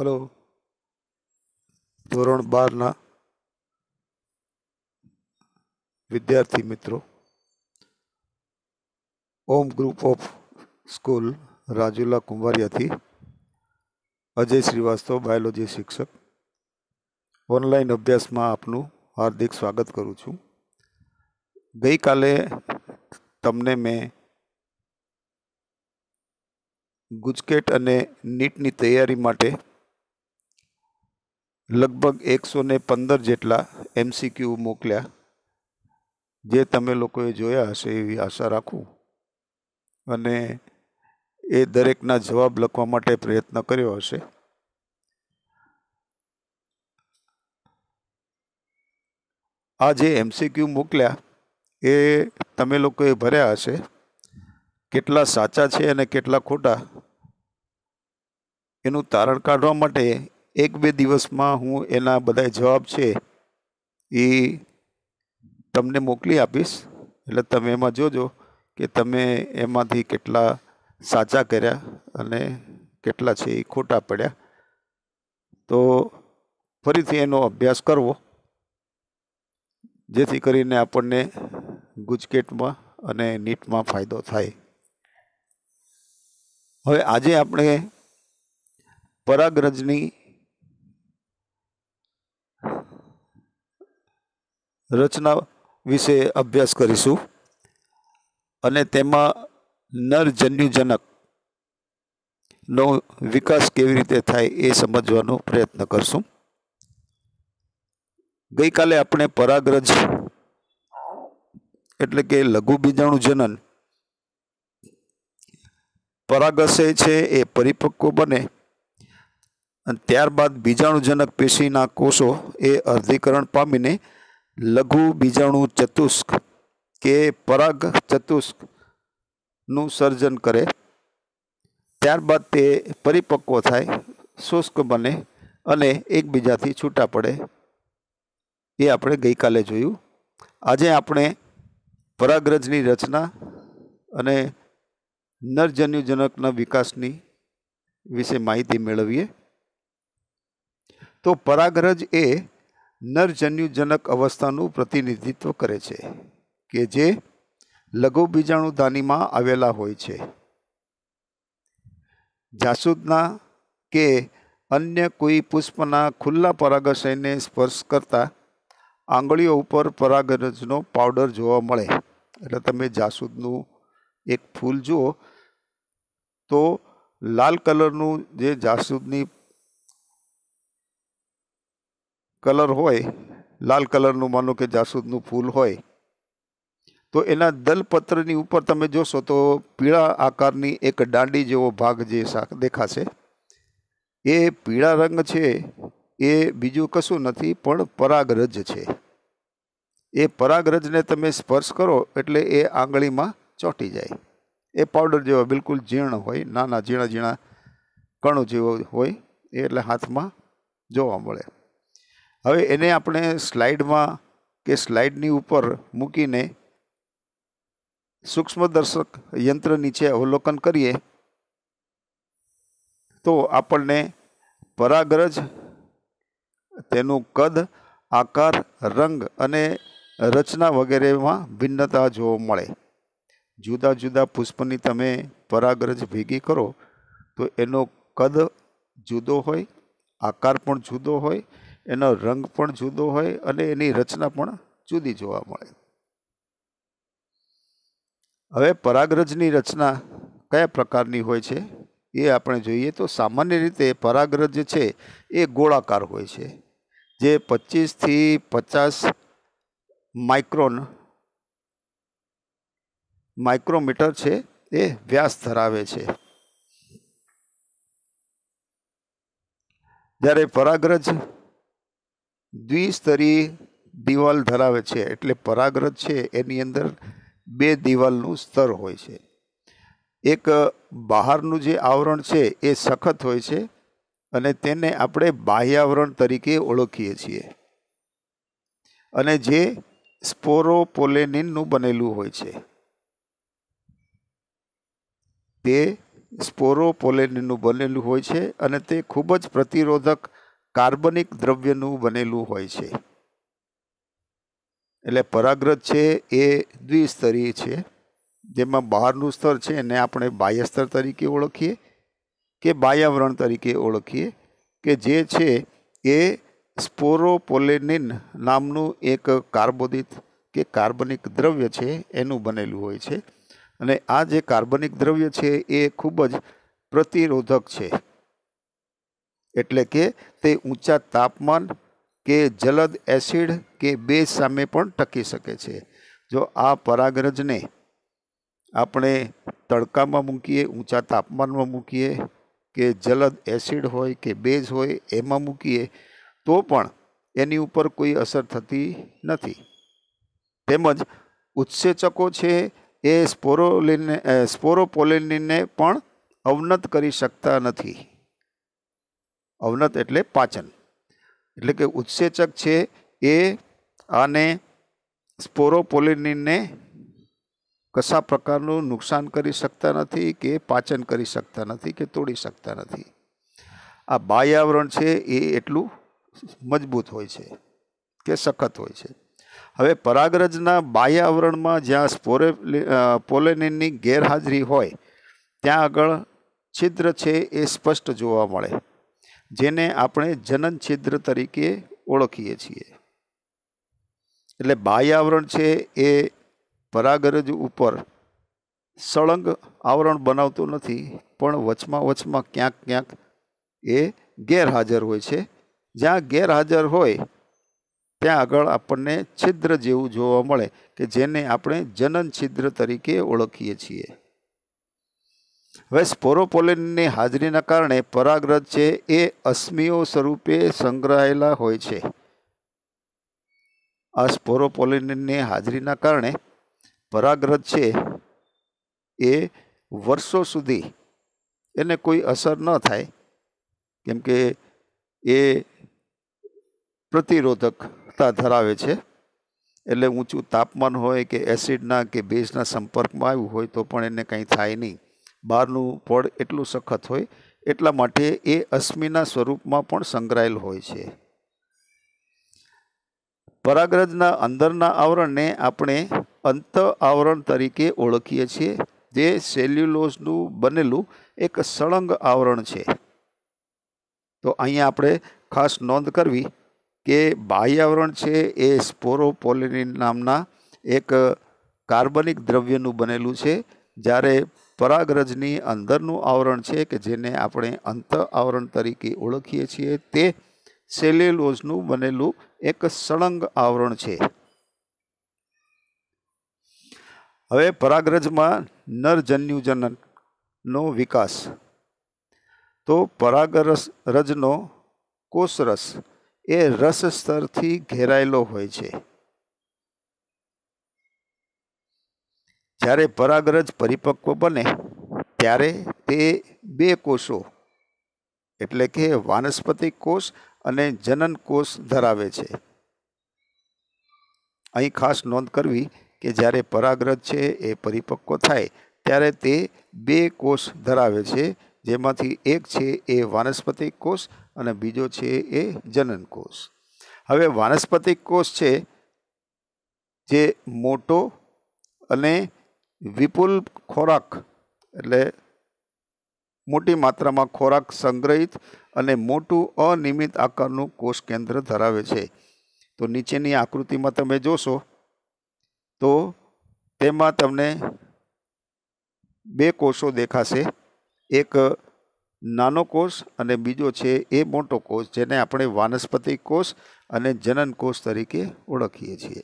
hello ધોરણ બારના વિદ્યાર્થી મિત્રો Om group of school Rajula કુંવારિયાથી અજય શ્રીવાસ્તવ બાયોલોજી શિક્ષક ઓનલાઈન અભ્યાસમાં આપનું હાર્દિક સ્વાગત કરું છું ગઈકાલે તમને મેં ગુજકેટ અને નીટની તૈયારી માટે લગભગ એકસો ને પંદર જેટલા એમસીક્યુ મોકલ્યા જે તમે લોકોએ જોયા હશે એવી આશા રાખું અને એ દરેકના જવાબ લખવા માટે પ્રયત્ન કર્યો હશે આ જે એમસીક્યુ મોકલ્યા એ તમે લોકોએ ભર્યા હશે કેટલા સાચા છે અને કેટલા ખોટા એનું તારણ કાઢવા માટે એક બે દિવસમાં હું એના બધા જવાબ છે એ તમને મોકલી આપીશ એટલે તમે એમાં જોજો કે તમે એમાંથી કેટલા સાચા કર્યા અને કેટલા છે એ ખોટા પડ્યા તો ફરીથી એનો અભ્યાસ કરવો જેથી કરીને આપણને ગુજકેટમાં અને નીટમાં ફાયદો થાય હવે આજે આપણે પરાગરજની રચના વિશે અભ્યાસ કરીશું અને તેમાં નરજન્યુજનકનો વિકાસ કેવી રીતે થાય એ સમજવાનો પ્રયત્ન કરશું ગઈકાલે આપણે પરાગરજ એટલે કે લઘુ બીજાણુ જનન પરાગશય છે એ પરિપક્વ બને અને ત્યારબાદ બીજાણુજનક પેશીના કોષો એ અર્ધીકરણ પામીને લઘુ બીજાણુ ચતુષ્ક કે પરાગ ચતુષ્કનું સર્જન કરે ત્યારબાદ તે પરિપક્વ થાય શુષ્ક બને અને એકબીજાથી છૂટા પડે એ આપણે ગઈકાલે જોયું આજે આપણે પરાગરજની રચના અને નરજન્યુજનકના વિકાસની વિશે માહિતી મેળવીએ તો પરાગરજ એ નરજન્યુજનક અવસ્થાનું પ્રતિનિધિત્વ કરે છે કે જે લઘુ બીજાણુધાનીમાં આવેલા હોય છે જાસૂદના કે અન્ય કોઈ પુષ્પના ખુલ્લા પરાગશયને સ્પર્શ કરતા આંગળીઓ ઉપર પરાગરજનો પાવડર જોવા મળે એટલે તમે જાસૂદનું એક ફૂલ જુઓ તો લાલ કલરનું જે જાસૂદની કલર હોય લાલ કલરનું માનો કે જાસૂદનું ફૂલ હોય તો એના દલપત્રની ઉપર તમે જોશો તો પીળા આકારની એક દાંડી જેવો ભાગ જે દેખાશે એ પીળા રંગ છે એ બીજું કશું નથી પણ પરાગરજ છે એ પરાગરજને તમે સ્પર્શ કરો એટલે એ આંગળીમાં ચોંટી જાય એ પાવડર જેવો બિલકુલ જીર્ણ હોય નાના ઝીણા ઝીણા કણો જેવો હોય એટલે હાથમાં જોવા મળે હવે એને આપણે સ્લાઇડમાં કે સ્લાઇડની ઉપર મૂકીને સૂક્ષ્મદર્શક યંત્ર નીચે અવલોકન કરીએ તો આપણને પરાગરજ તેનું કદ આકાર રંગ અને રચના વગેરેમાં ભિન્નતા જોવા મળે જુદા જુદા પુષ્પની તમે પરાગરજ ભેગી કરો તો એનો કદ જુદો હોય આકાર પણ જુદો હોય એનો રંગ પણ જુદો હોય અને એની રચના પણ જુદી જોવા મળે હવે પરાગરજની રચના કયા પ્રકારની હોય છે એ આપણે જોઈએ તો સામાન્ય રીતે પરાગરજ છે એ ગોળાકાર હોય છે જે પચીસથી પચાસ માઇક્રોન માઇક્રોમીટર છે એ વ્યાસ ધરાવે છે જ્યારે પરાગરજ દ્વિસ્તરી દિવાલ ધરાવે છે એટલે પરાગ્રત છે એની અંદર બે દિવાલનું સ્તર હોય છે એક બહારનું જે આવરણ છે એ સખત હોય છે અને તેને આપણે બાહ્યાવરણ તરીકે ઓળખીએ છીએ અને જે સ્પોરોપોલેનિનનું બનેલું હોય છે તે સ્પોરોપોલેનિનનું બનેલું હોય છે અને તે ખૂબ જ પ્રતિરોધક કાર્બનિક દ્રવ્યનું બનેલું હોય છે એટલે પરાગ્રત છે એ દ્વિસ્તરીય છે જેમાં બહારનું સ્તર છે એને આપણે બાહ્ય સ્તર તરીકે ઓળખીએ કે બાહ્યાવરણ તરીકે ઓળખીએ કે જે છે એ સ્પોરોપોલેનિન નામનું એક કાર્બોદિત કે કાર્બનિક દ્રવ્ય છે એનું બનેલું હોય છે અને આ જે કાર્બનિક દ્રવ્ય છે એ ખૂબ જ પ્રતિરોધક છે એટલે કે તે ઊંચા તાપમાન કે જલદ એસિડ કે બેઝ સામે પણ ટકી શકે છે જો આ પરાગરજને આપણે તડકામાં મૂકીએ ઊંચા તાપમાનમાં મૂકીએ કે જલદ એસિડ હોય કે બેઝ હોય એમાં મૂકીએ તો પણ એની ઉપર કોઈ અસર થતી નથી તેમજ ઉત્સેચકો છે એ સ્પોરોલિન સ્પોરોપોલિનને પણ અવનત કરી શકતા નથી અવનત એટલે પાચન એટલે કે ઉત્સેચક છે એ આને સ્પોરોપોલિનિનને કશા પ્રકારનું નુકસાન કરી શકતા નથી કે પાચન કરી શકતા નથી કે તોડી શકતા નથી આ બાહ્યાવરણ છે એ એટલું મજબૂત હોય છે કે સખત હોય છે હવે પરાગરજના બાહ્ય જ્યાં સ્પોરે પોલેનિનની ગેરહાજરી હોય ત્યાં આગળ છિદ્ર છે એ સ્પષ્ટ જોવા મળે જેને આપણે જનન છિદ્ર તરીકે ઓળખીએ છીએ એટલે બાહ્ય આવરણ છે એ પરાગરજ ઉપર સળંગ આવરણ બનાવતું નથી પણ વચમાં વચમાં ક્યાંક ક્યાંક એ ગેરહાજર હોય છે જ્યાં ગેરહાજર હોય ત્યાં આગળ આપણને છિદ્ર જેવું જોવા મળે કે જેને આપણે જનન છિદ્ર તરીકે ઓળખીએ છીએ હવે સ્પોરોપોલિનની હાજરીના કારણે પરાગ્રત છે એ અશ્મિઓ સ્વરૂપે સંગ્રહાયેલા હોય છે આ સ્પોરોપોલિનની હાજરીના કારણે પરાગ્રત છે એ વર્ષો સુધી એને કોઈ અસર ન થાય કેમ કે એ પ્રતિરોધકતા ધરાવે છે એટલે ઊંચું તાપમાન હોય કે એસિડના કે ભેજના સંપર્કમાં આવ્યું હોય તો પણ એને કંઈ થાય નહીં બહારનું ફળ એટલું સખત હોય એટલા માટે એ અશ્મિના સ્વરૂપમાં પણ સંકળાયેલ હોય છે પરાગ્રજના અંદરના આવરણને આપણે અંત આવરણ તરીકે ઓળખીએ છીએ જે સેલ્યુલોઝનું બનેલું એક સળંગ આવરણ છે તો અહીંયા આપણે ખાસ નોંધ કરવી કે બાહ્ય આવરણ છે એ સ્પોરોપોલિનિન નામના એક કાર્બનિક દ્રવ્યનું બનેલું છે જ્યારે પરાગરજની અંદરનું આવરણ છે કે જેને આપણે અંત આવરણ તરીકે ઓળખીએ છીએ તે સેલ્યુલોઝનું બનેલું એક સળંગ આવરણ છે હવે પરાગરજમાં નરજન્યુજનનનો વિકાસ તો પરાગરસ રજનો કોષરસ એ રસ સ્તરથી ઘેરાયેલો હોય છે જ્યારે પરાગરજ પરિપક્વ બને ત્યારે તે બે કોષો એટલે કે વાનસ્પતિક કોષ અને જનન કોષ ધરાવે છે અહીં ખાસ નોંધ કરવી કે જ્યારે પરાગરજ છે એ પરિપક્વ થાય ત્યારે તે બે કોષ ધરાવે છે જેમાંથી એક છે એ વાનસ્પતિક કોષ અને બીજો છે એ જનન કોષ હવે વાનસ્પતિક કોષ છે જે મોટો અને વિપુલ ખોરાક એટલે મોટી માત્રામાં ખોરાક સંગ્રહિત અને મોટું અનિયમિત આકારનું કોષ કેન્દ્ર ધરાવે છે તો નીચેની આકૃતિમાં તમે જોશો તો તેમાં તમને બે કોષો દેખાશે એક નાનો કોષ અને બીજો છે એ મોટો કોષ જેને આપણે વાનસ્પતિ કોષ અને જનન કોષ તરીકે ઓળખીએ છીએ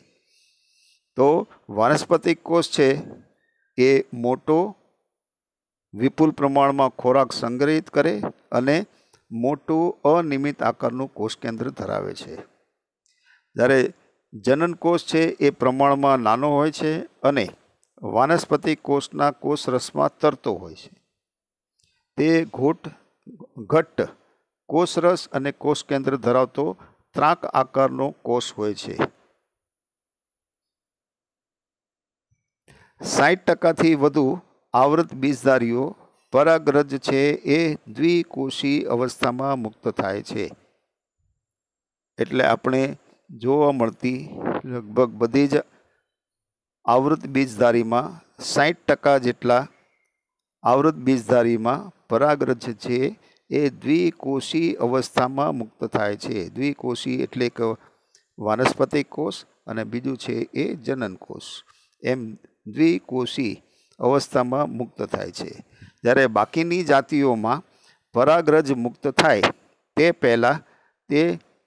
તો વાનસ્પતિક કોષ છે એ મોટો વિપુલ પ્રમાણમાં ખોરાક સંગ્રહિત કરે અને મોટું અનિયમિત આકારનું કોષકેન્દ્ર ધરાવે છે જ્યારે જનન કોષ છે એ પ્રમાણમાં નાનો હોય છે અને વાનસ્પતિ કોષના કોષરસમાં તરતો હોય છે તે ઘોટ ઘટ્ટ કોષરસ અને કોષકેન્દ્ર ધરાવતો ત્રાક આકારનો કોષ હોય છે સાઠ ટકાથી વધુ આવૃત બીજધારીઓ પરાગરજ છે એ દ્વિકોષી અવસ્થામાં મુક્ત થાય છે એટલે આપણે જોવા મળતી લગભગ બધી જ આવૃત બીજધારીમાં સાઠ ટકા જેટલા આવૃત બીજધારીમાં પરાગરજ છે એ દ્વિકોષી અવસ્થામાં મુક્ત થાય છે દ્વિકોષી એટલે કે વાનસ્પતિક કોષ અને બીજું છે એ જનન કોષ એમ દ્વિકોષી અવસ્થામાં મુક્ત થાય છે જ્યારે બાકીની જાતિઓમાં પરાગ્રજ મુક્ત થાય તે પહેલાં તે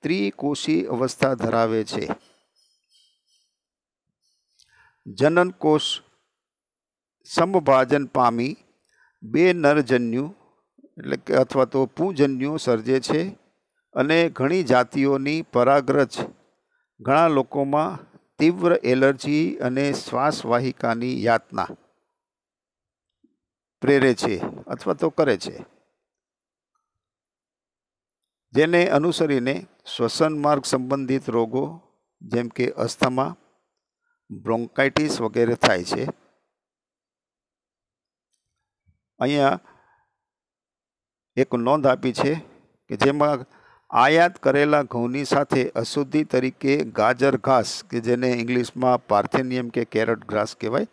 ત્રિકોષી અવસ્થા ધરાવે છે જનનકોષ સમભાજન પામી બે નરજન્યુ એટલે કે અથવા તો પૂજન્યુ સર્જે છે અને ઘણી જાતિઓની પરાગ્રજ ઘણા લોકોમાં તીવ્ર એલર્જી અને શ્વાસવાહિકાની યાતના પ્રેરે છે અથવા તો કરે છે જેને અનુસરીને શ્વસન માર્ગ સંબંધિત રોગો જેમ કે અસ્થમા બ્રોન્કાઇટિસ વગેરે થાય છે અહીંયા એક નોંધ આપી છે કે જેમાં આયાત કરેલા ઘઉંની સાથે અશુદ્ધિ તરીકે ગાજર ઘાસ કે જેને ઇંગ્લિશમાં પાર્થેનિયમ કે કેરટ ઘાસ કહેવાય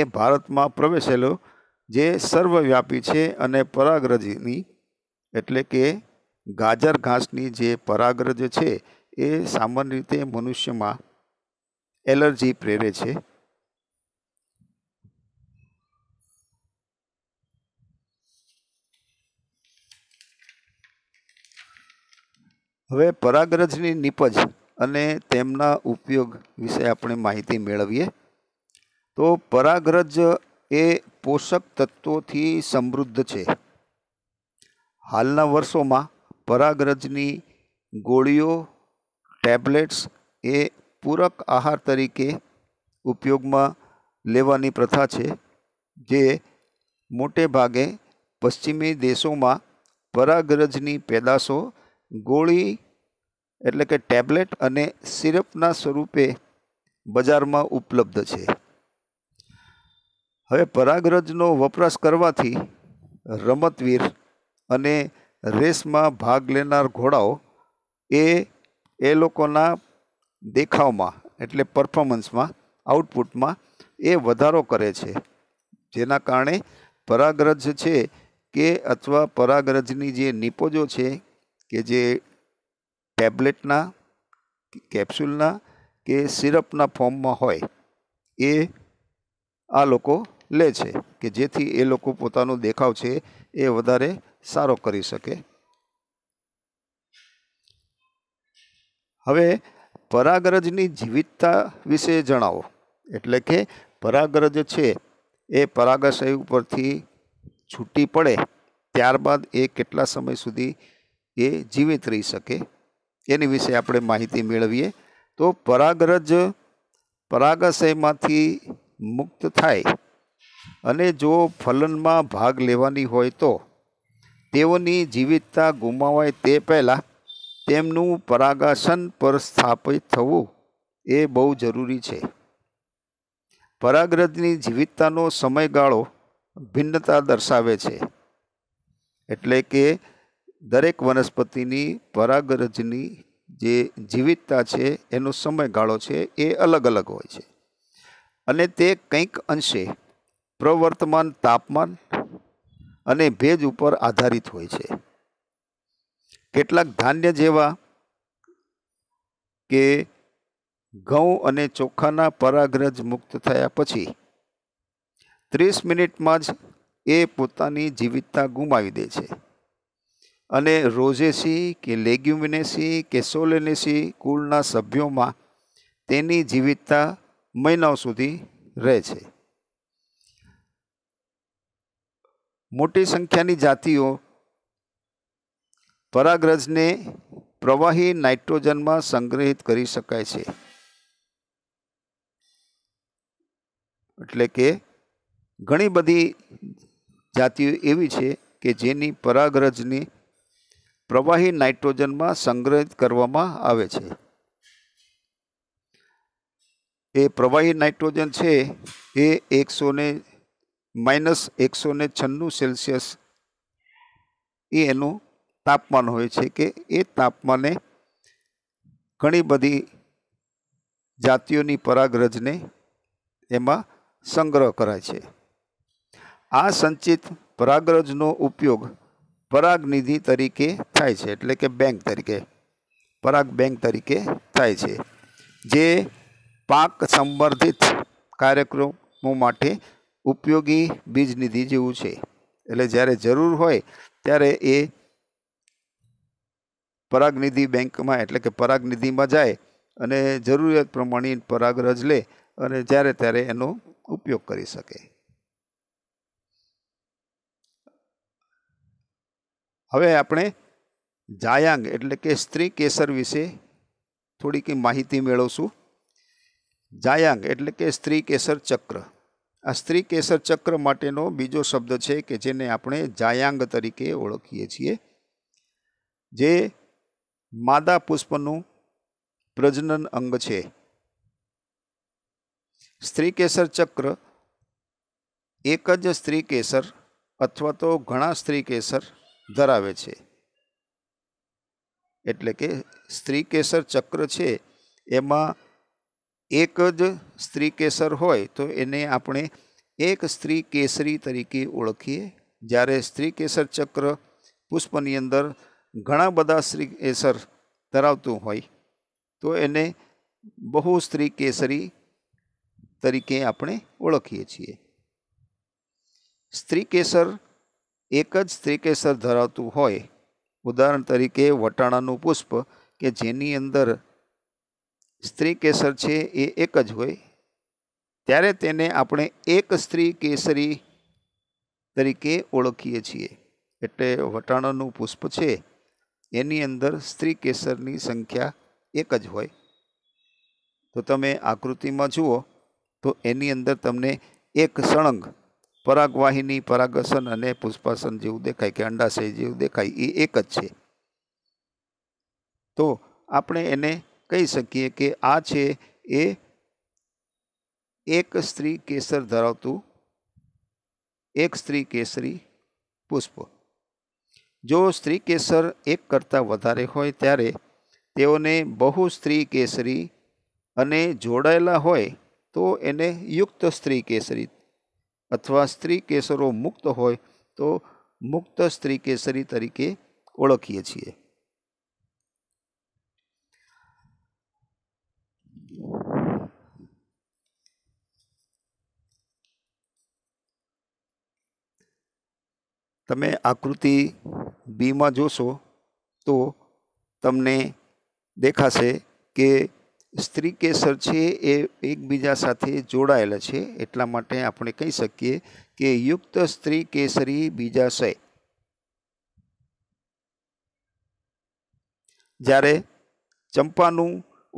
એ ભારતમાં પ્રવેશેલો જે સર્વવ્યાપી છે અને પરાગ્રજની એટલે કે ગાજર ઘાસની જે પરાગ્રજ છે એ સામાન્ય રીતે મનુષ્યમાં એલર્જી પ્રેરે છે હવે પરાગરજની નીપજ અને તેમના ઉપયોગ વિશે આપણે માહિતી મેળવીએ તો પરાગરજ એ પોષક તત્વોથી સમૃદ્ધ છે હાલના વર્ષોમાં પરાગરજની ગોળીઓ ટેબ્લેટ્સ એ પૂરક આહાર તરીકે ઉપયોગમાં લેવાની પ્રથા છે જે મોટે ભાગે પશ્ચિમી દેશોમાં પરાગરજની પેદાશો ગોળી એટલે કે ટેબ્લેટ અને સિરપના સ્વરૂપે બજારમાં ઉપલબ્ધ છે હવે પરાગરજનો વપરાશ કરવાથી રમતવીર અને રેસમાં ભાગ લેનાર ઘોડાઓ એ એ લોકોના દેખાવમાં એટલે પરફોર્મન્સમાં આઉટપુટમાં એ વધારો કરે છે જેના કારણે પરાગરજ છે કે અથવા પરાગરજની જે નિપોજો છે કે જે ટેબ્લેટના કેપ્સ્યુલના કે સિરપના ફોર્મમાં હોય એ આ લોકો લે છે કે જેથી એ લોકો પોતાનો દેખાવ છે એ વધારે સારો કરી શકે હવે પરાગરજની જીવિતતા વિશે જણાવો એટલે કે પરાગરજ છે એ પરાગાશય ઉપરથી છૂટી પડે ત્યારબાદ એ કેટલા સમય સુધી એ જીવિત રહી શકે એની વિશે આપણે માહિતી મેળવીએ તો પરાગરજ પરાગાશયમાંથી મુક્ત થાય અને જો ફલનમાં ભાગ લેવાની હોય તો તેઓની જીવિતતા ગુમાવાય તે પહેલાં તેમનું પરાગાસન પર સ્થાપિત થવું એ બહુ જરૂરી છે પરાગરજની જીવિતતાનો સમયગાળો ભિન્નતા દર્શાવે છે એટલે કે દરેક વનસ્પતિની પરાગરજની જે જીવિતતા છે એનો સમયગાળો છે એ અલગ અલગ હોય છે અને તે કંઈક અંશે પ્રવર્તમાન તાપમાન અને ભેજ ઉપર આધારિત હોય છે કેટલાક ધાન્ય જેવા કે ઘઉં અને ચોખાના પરાગરજ મુક્ત થયા પછી ત્રીસ મિનિટમાં જ એ પોતાની જીવિતતા ગુમાવી દે છે અને રોઝેસી કે લેગ્યુમિનેસી કે સોલેનેસી કુળના સભ્યોમાં તેની જીવિતતા મહિનાઓ સુધી રહે છે મોટી સંખ્યાની જાતિઓ પરાગ્રજને પ્રવાહી નાઇટ્રોજનમાં સંગ્રહિત કરી શકાય છે એટલે કે ઘણી બધી જાતિઓ એવી છે કે જેની પરાગરજની પ્રવાહી નાઇટ્રોજનમાં સંગ્રહિત કરવામાં આવે છે એ પ્રવાહી નાઇટ્રોજન છે એ એકસો ને માઇનસ એકસો ને છન્નું સેલ્સિયસ એ એનું તાપમાન હોય છે કે એ તાપમાને ઘણી બધી જાતિઓની પરાગરજને એમાં સંગ્રહ કરાય છે આ સંચિત પરાગરજનો ઉપયોગ પરાગનિધિ તરીકે થાય છે એટલે કે બેંક તરીકે પરાગ બેંક તરીકે થાય છે જે પાક સંવર્ધિત કાર્યક્રમો માટે ઉપયોગી બીજ નિધિ જેવું છે એટલે જ્યારે જરૂર હોય ત્યારે એ પરાગનિધિ બેંકમાં એટલે કે પરાગનિધિમાં જાય અને જરૂરિયાત પ્રમાણે પરાગ રજ લે અને જ્યારે ત્યારે એનો ઉપયોગ કરી શકે હવે આપણે જાયાંગ એટલે કે સ્ત્રી કેસર વિશે થોડીક માહિતી મેળવશું જાયાંગ એટલે કે સ્ત્રી કેસર ચક્ર આ સ્ત્રી કેસર ચક્ર માટેનો બીજો શબ્દ છે કે જેને આપણે જાયાંગ તરીકે ઓળખીએ છીએ જે માદા પુષ્પનું પ્રજનન અંગ છે સ્ત્રી કેસર ચક્ર એક જ સ્ત્રી કેસર અથવા તો ઘણા સ્ત્રી કેસર ધરાવે છે એટલે કે સ્ત્રી કેસર ચક્ર છે એમાં એક જ સ્ત્રી કેસર હોય તો એને આપણે એક સ્ત્રી કેસરી તરીકે ઓળખીએ જ્યારે સ્ત્રી કેસર ચક્ર પુષ્પની અંદર ઘણા બધા સ્ત્રી કેસર ધરાવતું હોય તો એને બહુ સ્ત્રી કેસરી તરીકે આપણે ઓળખીએ છીએ સ્ત્રી કેસર એક જ સ્ત્રીકેસર ધરાવતું હોય ઉદાહરણ તરીકે વટાણાનું પુષ્પ કે જેની અંદર સ્ત્રી કેસર છે એ એક જ હોય ત્યારે તેને આપણે એક સ્ત્રી કેસરી તરીકે ઓળખીએ છીએ એટલે વટાણાનું પુષ્પ છે એની અંદર સ્ત્રી કેસરની સંખ્યા એક જ હોય તો તમે આકૃતિમાં જુઓ તો એની અંદર તમને એક સળંગ પરાગવાહિની પરાગસન અને પુષ્પાસન જેવું દેખાય કે અંડાશય જેવું દેખાય એ એક જ છે તો આપણે એને કહી શકીએ કે આ છે એ એક સ્ત્રી કેસર ધરાવતું એક સ્ત્રી કેસરી પુષ્પ જો સ્ત્રી કેસર એક કરતાં વધારે હોય ત્યારે તેઓને બહુ સ્ત્રી કેસરી અને જોડાયેલા હોય તો એને યુક્ત સ્ત્રી કેસરી અથવા સ્ત્રી કેસરો મુક્ત હોય તો મુક્ત સ્ત્રી કેસરી તરીકે ઓળખીએ છીએ તમે આકૃતિ બીમાં જોશો તો તમને દેખાશે કે સ્ત્રી કેસર છે એ એકબીજા સાથે જોડાયેલા છે એટલા માટે આપણે કહી શકીએ કે યુક્ત સ્ત્રી કેસરી બીજાશય જ્યારે ચંપાનું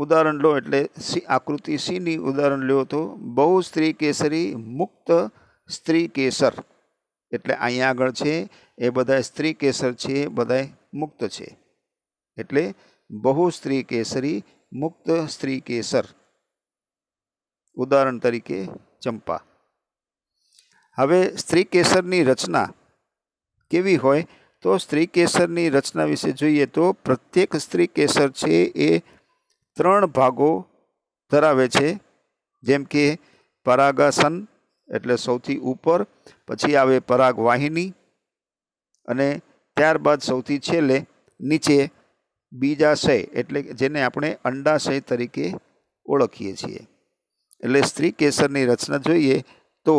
ઉદાહરણ લો એટલે સી આકૃતિ સીની ઉદાહરણ લ્યો તો બહુ સ્ત્રી કેસરી મુક્ત સ્ત્રી કેસર એટલે અહીંયા આગળ છે એ બધા સ્ત્રી કેસર છે બધાય મુક્ત છે એટલે બહુ સ્ત્રી કેસરી મુક્ત સ્ત્રી કેસર ઉદાહરણ તરીકે ચંપા હવે સ્ત્રી કેસરની રચના કેવી હોય તો સ્ત્રી કેસરની રચના વિશે જોઈએ તો પ્રત્યેક સ્ત્રી કેસર છે એ ત્રણ ભાગો ધરાવે છે જેમ કે પરાગાસન એટલે સૌથી ઉપર પછી આવે પરાગવાહિની અને ત્યારબાદ સૌથી છેલ્લે નીચે બીજાશય એટલે જેને આપણે અંડાશય તરીકે ઓળખીએ છીએ એટલે સ્ત્રી કેસરની રચના જોઈએ તો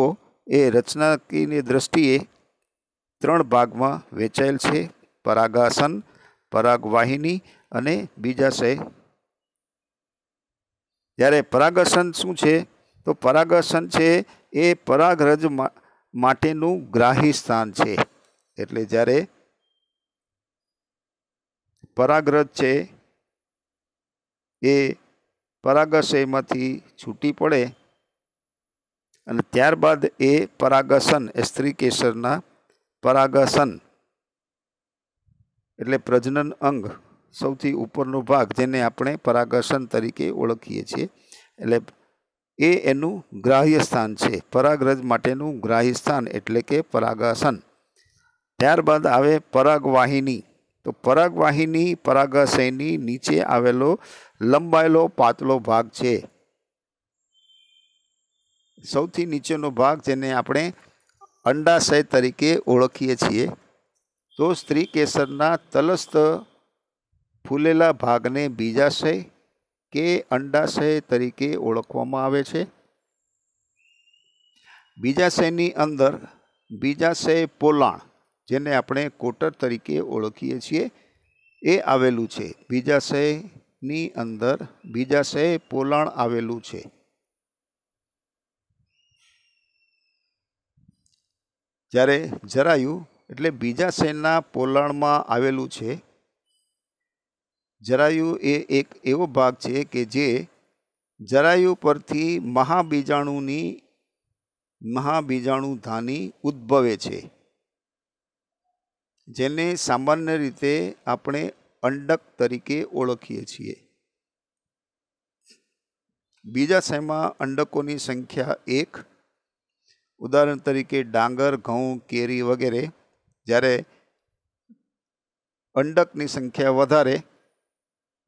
એ રચનાકીની દ્રષ્ટિએ ત્રણ ભાગમાં વેચાયેલ છે પરાગાસન પરાગવાહિની અને બીજાશય જ્યારે પરાગાસન શું છે તો પરાગાસન છે એ પરાગરજ માટેનું ગ્રાહી સ્થાન છે એટલે જ્યારે પરાગરજ છે એ પરાગશયમાંથી છૂટી પડે અને ત્યારબાદ એ પરાગસન એ સ્ત્રી કેસરના પરાગસન એટલે પ્રજનન અંગ સૌથી ઉપરનો ભાગ જેને આપણે પરાગસન તરીકે ઓળખીએ છીએ એટલે એ એનું ગ્રાહ્ય સ્થાન છે પરાગરજ માટેનું ગ્રાહ્ય સ્થાન એટલે કે પરાગાસન ત્યારબાદ આવે પરાગવાહિની તો પરાગવાહિની પરાગાશયની નીચે આવેલો લંબાયેલો પાતળો ભાગ છે સૌથી નીચેનો ભાગ જેને આપણે અંડાશય તરીકે ઓળખીએ છીએ તો સ્ત્રી કેસરના તલસ્થ ફૂલેલા ભાગને બીજાશય કે અંડાશય તરીકે ઓળખવામાં આવે છે બીજાશયની અંદર બીજાશય પોલાણ જેને આપણે કોટર તરીકે ઓળખીએ છીએ એ આવેલું છે બીજાશયની અંદર બીજાશય પોલાણ આવેલું છે જ્યારે જરાયુ એટલે બીજાશયના પોલાણમાં આવેલું છે જરાયુ એ એક એવો ભાગ છે કે જે જરાયુ પરથી મહાબીજાણુની મહાબીજાણુ ધાની ઉદ્ભવે છે જેને સામાન્ય રીતે આપણે અંડક તરીકે ઓળખીએ છીએ બીજા શયમાં અંડકોની સંખ્યા એક ઉદાહરણ તરીકે ડાંગર ઘઉં કેરી વગેરે જ્યારે અંડકની સંખ્યા વધારે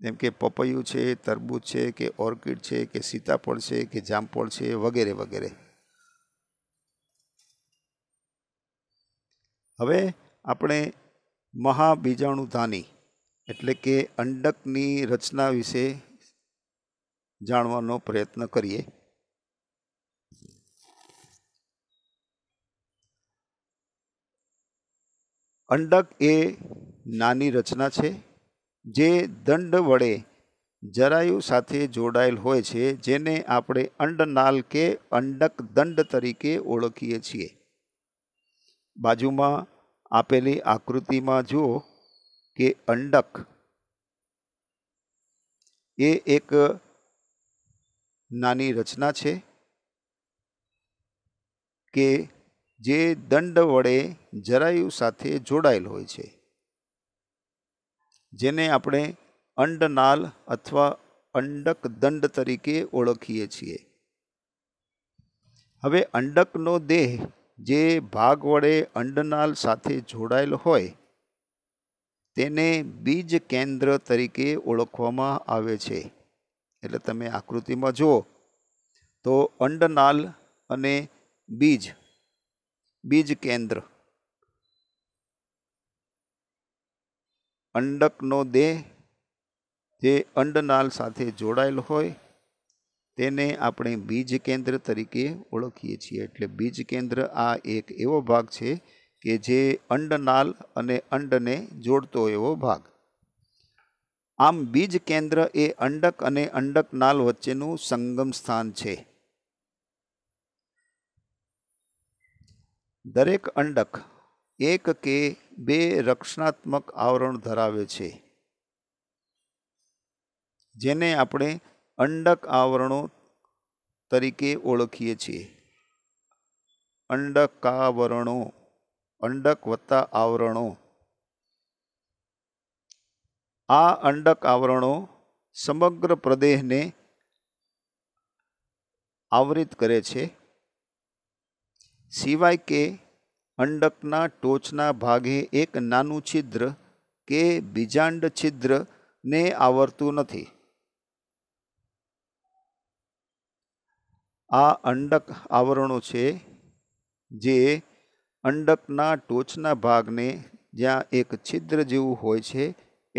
જેમ કે પપૈયું છે તરબૂચ છે કે ઓર્કિડ છે કે સીતાફળ છે કે જામફળ છે વગેરે વગેરે હવે આપણે મહાબીજાણુધાની એટલે કે અંડકની રચના વિશે જાણવાનો પ્રયત્ન કરીએ અંડક એ નાની રચના છે જે દંડ વડે જરાયુ સાથે જોડાયેલ હોય છે જેને આપણે અંડનાલ કે અંડક દંડ તરીકે ઓળખીએ છીએ બાજુમાં આપેલી આકૃતિમાં જુઓ કે અંડક એ એક નાની રચના છે કે જે દંડ વડે જરાયુ સાથે જોડાયેલ હોય છે જેને આપણે અંડનાલ અથવા અંડક દંડ તરીકે ઓળખીએ છીએ હવે અંડકનો દેહ જે ભાગ વડે અંડનાલ સાથે જોડાયેલ હોય તેને બીજ કેન્દ્ર તરીકે ઓળખવામાં આવે છે એટલે તમે આકૃતિમાં જુઓ તો અંડનાલ અને બીજ બીજ કેન્દ્ર અંડકનો દેહ જે અંડનાલ સાથે જોડાયેલ હોય તેને આપણે બીજ કેન્દ્ર તરીકે ઓળખીએ છીએ એટલે બીજ કેન્દ્ર આ એક એવો ભાગ છે કે જે અંડનાલ અને અંડને જોડતો એવો ભાગ આમ બીજ કેન્દ્ર એ અંડક અને અંડકનાલ વચ્ચેનું સંગમ સ્થાન છે દરેક અંડક એક કે બે રક્ષણાત્મક આવરણ ધરાવે છે જેને આપણે અંડક આવરણો તરીકે ઓળખીએ છીએ અંડકાવરણો અંડક વત્તા આવરણો આ અંડક આવરણો સમગ્ર પ્રદેહને આવરિત કરે છે સિવાય કે અંડકના ટોચના ભાગે એક નાનું છિદ્ર કે બીજાંડ છિદ્રને આવરતું નથી આ અંડક આવરણો છે જે અંડકના ટોચના ભાગને જ્યાં એક છિદ્ર જેવું હોય છે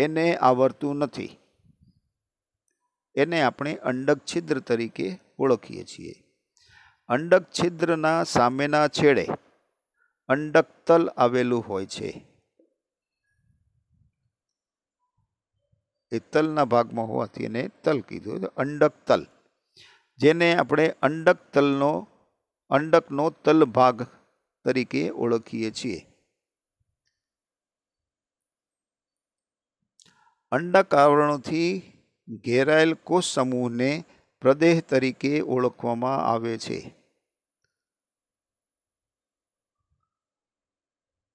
એને આવરતું નથી એને આપણે અંડક છિદ્ર તરીકે ઓળખીએ છીએ અંડક છિદ્રના સામેના છેડે અંડકતલ આવેલું હોય છે એ તલના ભાગમાં હોવાથી એને તલ કીધું અંડક તલ જેને આપણે અંડક તલનો અંડકનો તલ ભાગ તરીકે ઓળખીએ છીએ અંડક આવરણોથી ઘેરાયેલ કોષ સમૂહને પ્રદેહ તરીકે ઓળખવામાં આવે છે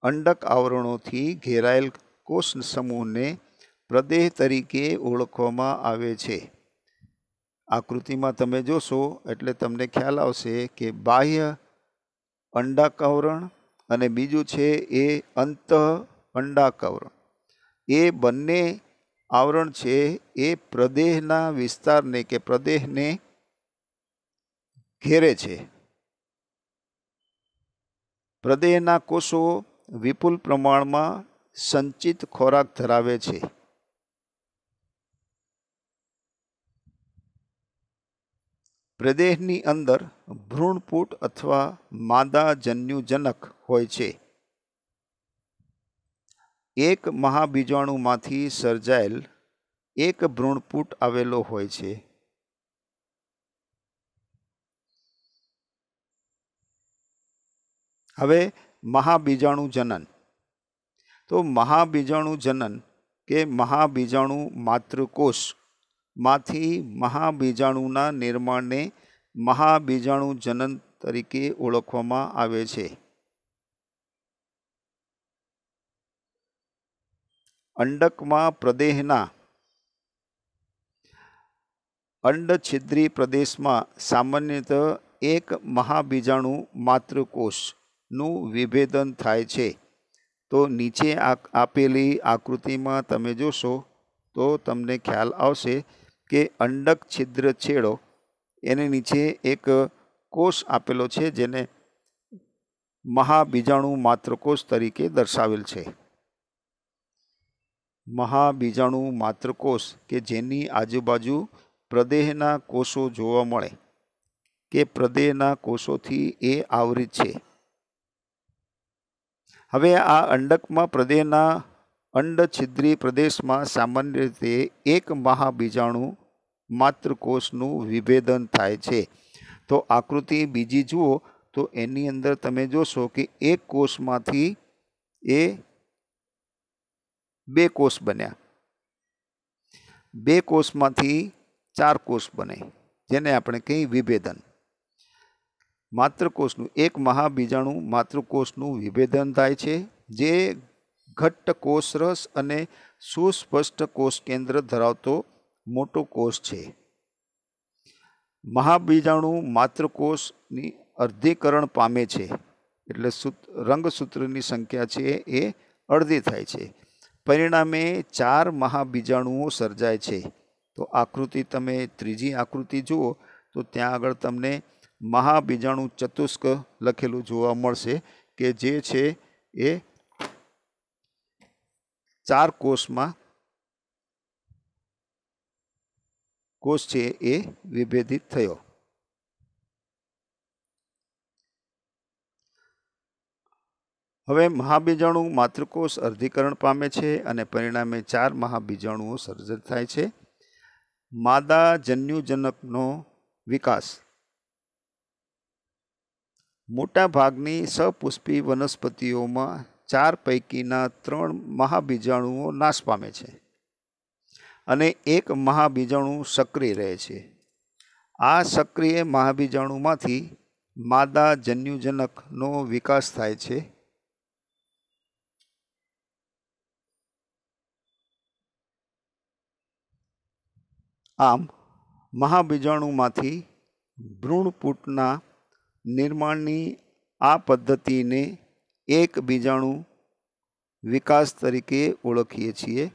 અંડક આવરણોથી ઘેરાયેલ કોષ સમૂહને પ્રદેહ તરીકે ઓળખવામાં આવે છે આકૃતિમાં તમે જોશો એટલે તમને ખ્યાલ આવશે કે બાહ્ય અંડાકવરણ અને બીજું છે એ અંત અંડાકવરણ એ બંને આવરણ છે એ પ્રદેહના વિસ્તારને કે પ્રદેહને ઘેરે છે પ્રદેહના કોષો વિપુલ પ્રમાણમાં સંચિત ખોરાક ધરાવે છે પ્રદેહની અંદર ભ્રૂણપૂટ અથવા માદાજન્યુજનક હોય છે એક મહાબીજાણુમાંથી સર્જાયેલ એક ભ્રૂણપૂટ આવેલો હોય છે હવે મહાબીજાણુ જનન તો મહાબીજાણુ જનન કે મહાબીજાણુ માતૃકોષ માંથી મહાબીજાણુના નિર્માણને મહાબીજાણુ જનન તરીકે ઓળખવામાં આવે છે અંડકમાં પ્રદેહના અંડછિદ્રી પ્રદેશમાં સામાન્યત એક મહાબીજાણુ માતૃકોષનું વિભેદન થાય છે તો નીચે આપેલી આકૃતિમાં તમે જોશો તો તમને ખ્યાલ આવશે કે અંડક છિદ્ર છેડો એને નીચે એક કોષ આપેલો છે જેને મહાબીજાણુ માતૃકોષ તરીકે દર્શાવેલ છે મહાબીજાણુ માતૃકોષ કે જેની આજુબાજુ પ્રદેહના કોષો જોવા મળે કે પ્રદેહના કોષોથી એ આવરિત છે હવે આ અંડકમાં પ્રદેહના અંડછિદ્રી પ્રદેશમાં સામાન્ય રીતે એક મહાબીજાણુ માતૃકોષનું વિભેદન થાય છે તો આકૃતિ બીજી જુઓ તો એની અંદર તમે જોશો કે એક કોષમાંથી એ બે કોષ બન્યા બે કોષમાંથી ચાર કોષ બને જેને આપણે કહીએ વિભેદન માતૃકોષનું એક મહાબીજાણુ માતૃકોષનું વિભેદન થાય છે જે ઘટ્ટ કોષરસ અને સુસ્પષ્ટ કોષ કેન્દ્ર ધરાવતો મોટો કોષ છે મહાબીજાણુ માત્ર કોષની અર્ધીકરણ પામે છે એટલે સૂત રંગસૂત્રની સંખ્યા છે એ અડધી થાય છે પરિણામે ચાર મહાબીજાણુઓ સર્જાય છે તો આકૃતિ તમે ત્રીજી આકૃતિ જુઓ તો ત્યાં આગળ તમને મહાબીજાણુ ચતુષ્ક લખેલું જોવા મળશે કે જે છે એ ચાર કોષમાં કોષ છે એ વિભેદિત થયો હવે મહાબીજાણુ માતૃકોષ અર્ધીકરણ પામે છે અને પરિણામે ચાર મહાબીજાણુઓ સર્જન થાય છે માદા જન્યુજનકનો વિકાસ મોટા ભાગની સપુષ્પી વનસ્પતિઓમાં ચાર પૈકીના ત્રણ મહાબીજાણુઓ નાશ પામે છે અને એક મહાબીજાણુ સક્રિય રહે છે આ સક્રિય મહાબીજાણુમાંથી માદા જન્યુજનકનો વિકાસ થાય છે આમ મહાબીજાણુમાંથી ભ્રૂણપૂટના નિર્માણની આ પદ્ધતિને એક બીજાણુ વિકાસ તરીકે ઓળખીએ છીએ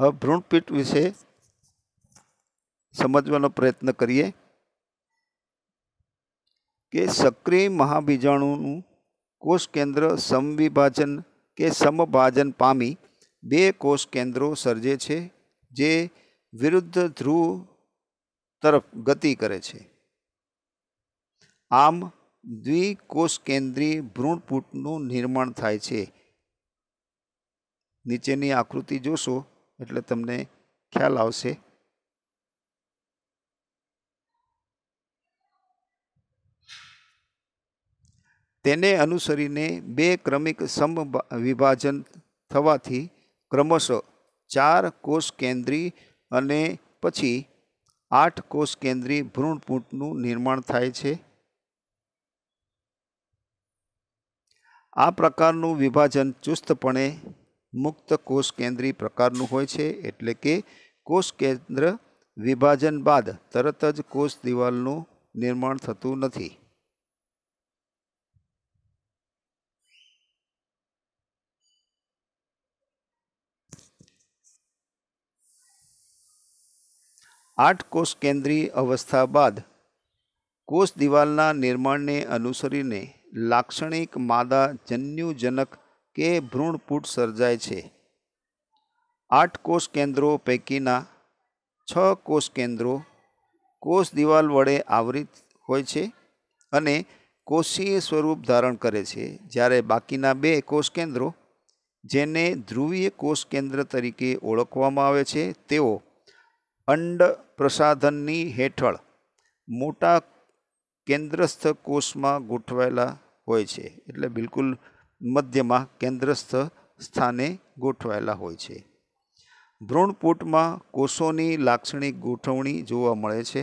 હવે ભ્રૂણપીઠ વિશે સમજવાનો પ્રયત્ન કરીએ કે સક્રિય મહાબીજાણુનું કોષ કેન્દ્ર સમવિભાજન કે સમભાજન પામી બે કોષ કેન્દ્રો સર્જે છે જે વિરુદ્ધ ધ્રુવ તરફ ગતિ કરે છે આમ દ્વિકોષ કેન્દ્રીય ભ્રૂણપૂટનું નિર્માણ થાય છે નીચેની આકૃતિ જોશો એટલે તમને ખ્યાલ આવશે તેને અનુસરીને બે ક્રમિક સમ વિભાજન થવાથી ક્રમશઃ ચાર કોષ કેન્દ્રી અને પછી આઠ કોષ કેન્દ્રી ભ્રૂણપૂટનું નિર્માણ થાય છે આ પ્રકારનું વિભાજન ચુસ્તપણે મુક્ત કોષ કેન્દ્રી પ્રકારનું હોય છે એટલે કે કોષ કેન્દ્ર વિભાજન બાદ તરત જ કોષ દિવાલનું નિર્માણ થતું નથી આઠ કોષ કેન્દ્રી અવસ્થા બાદ કોષ દિવાલના નિર્માણને અનુસરીને લાક્ષણિક માદા જન્યુજનક કે ભ્રૂણપૂટ સર્જાય છે આઠ કોષ કેન્દ્રો પૈકીના છ કોષ કેન્દ્રો કોષ દિવાલ વડે આવરિત હોય છે અને કોષીય સ્વરૂપ ધારણ કરે છે જ્યારે બાકીના બે કોષ કેન્દ્રો જેને ધ્રુવીય કોષ કેન્દ્ર તરીકે ઓળખવામાં આવે છે તેઓ અંડ પ્રસાધનની હેઠળ મોટા કેન્દ્રસ્થ કોષમાં ગોઠવાયેલા હોય છે એટલે બિલકુલ મધ્યમાં કેન્દ્રસ્થ સ્થાને ગોઠવાયેલા હોય છે ભ્રૂણપૂટમાં કોષોની લાક્ષણિક ગોઠવણી જોવા મળે છે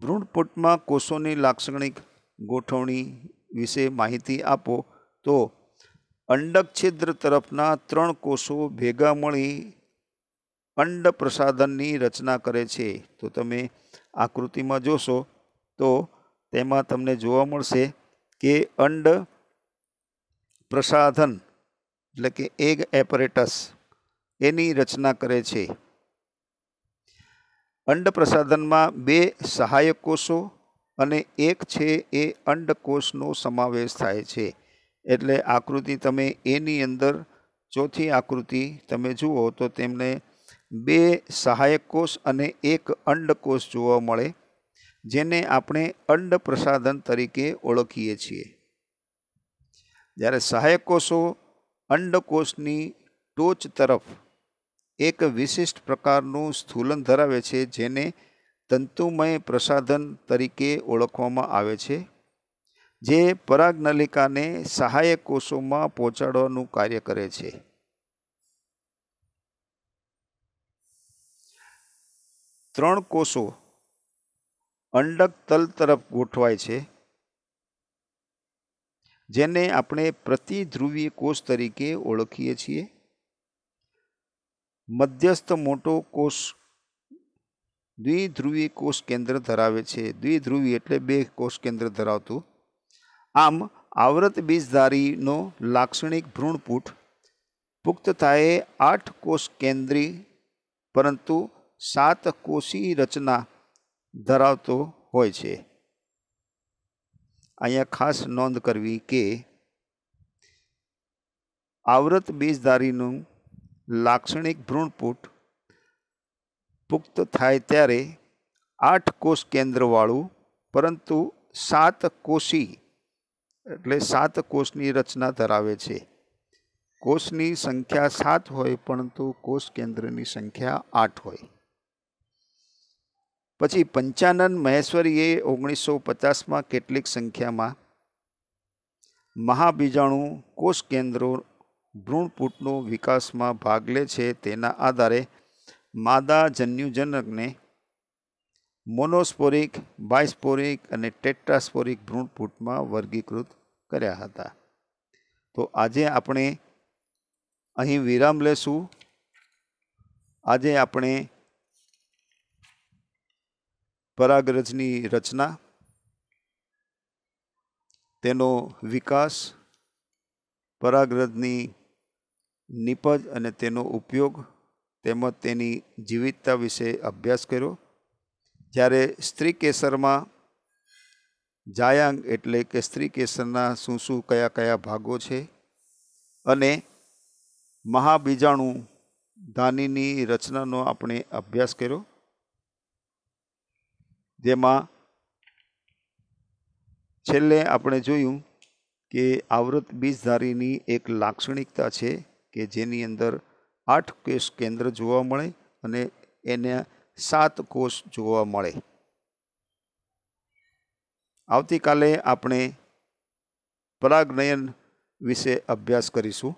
ભ્રૂણપૂટમાં કોષોની લાક્ષણિક ગોઠવણી વિશે માહિતી આપો તો અંડક છિદ્ર તરફના ત્રણ કોષો ભેગા મળી અંડ પ્રસાધનની રચના કરે છે તો તમે આકૃતિમાં જોશો તો તેમાં તમને જોવા મળશે કે અંડ પ્રસાધન એટલે કે એગ એપરેટસ એની રચના કરે છે અંડ પ્રસાધનમાં બે સહાયક કોષો અને એક છે એ અંડકોષનો સમાવેશ થાય છે એટલે આકૃતિ તમે એની અંદર ચોથી આકૃતિ તમે જુઓ તો તેમને બે સહાયક કોષ અને એક અંડકોષ જોવા મળે જેને આપણે અંડ પ્રસાધન તરીકે ઓળખીએ છીએ જ્યારે સહાયક કોષો અંડકોષની ટોચ તરફ એક વિશિષ્ટ પ્રકારનું સ્થૂલન ધરાવે છે જેને તંતુમય પ્રસાધન તરીકે ઓળખવામાં આવે છે જે પરાગનલિકાને સહાયક કોષોમાં પહોંચાડવાનું કાર્ય કરે છે ત્રણ કોષો અંડક તલ તરફ ગોઠવાય છે જેને આપણે પ્રતિધ્રુવીય કોષ તરીકે ઓળખીએ છીએ મધ્યસ્થ મોટો કોષ દ્વિધ્રુવી કોષ કેન્દ્ર ધરાવે છે દ્વિધ્રુવી એટલે બે કોષ કેન્દ્ર ધરાવતું આમ આવૃત બીજધારીનો લાક્ષણિક ભ્રૂણપૂટ પુખ્ત થાયે આઠ કોષ કેન્દ્રી પરંતુ સાત કોષી રચના ધરાવતો હોય છે અહીંયા ખાસ નોંધ કરવી કે આવૃત બીજધારીનું લાક્ષણિક ભ્રૂણપૂટ પુખ્ત થાય ત્યારે આઠ કોષ કેન્દ્રવાળું પરંતુ સાત કોષી એટલે સાત કોષની રચના ધરાવે છે કોષની સંખ્યા સાત હોય પરંતુ કોષ કેન્દ્રની સંખ્યા આઠ હોય પછી પંચાનન મહેશ્વરીએ ઓગણીસો પચાસમાં કેટલીક સંખ્યામાં મહાબીજાણુ કોષ કેન્દ્રો ભ્રૂણપૂટનો વિકાસમાં ભાગ લે છે તેના આધારે માદા જન્યુજનકને મોનોસ્પોરિક બાયસ્પોરિક અને ટેટ્રાસ્પોરિક ભ્રૂણપૂટમાં વર્ગીકૃત કર્યા હતા તો આજે આપણે અહીં વિરામ લેશું આજે આપણે પરાગરજની રચના તેનો વિકાસ પરાગરજની નિપજ અને તેનો ઉપયોગ તેમજ તેની જીવિતતા વિશે અભ્યાસ કર્યો જ્યારે સ્ત્રી કેસરમાં જાયાંગ એટલે કે સ્ત્રી કેસરના શું શું કયા કયા ભાગો છે અને મહાબીજાણુ ધાનીની રચનાનો આપણે અભ્યાસ કર્યો જેમાં છેલ્લે આપણે જોયું કે આવૃત બીજધારીની એક લાક્ષણિકતા છે કે જેની અંદર આઠ કોષ કેન્દ્ર જોવા મળે અને એને સાત કોષ જોવા મળે આવતીકાલે આપણે પરાગનયન વિશે અભ્યાસ કરીશું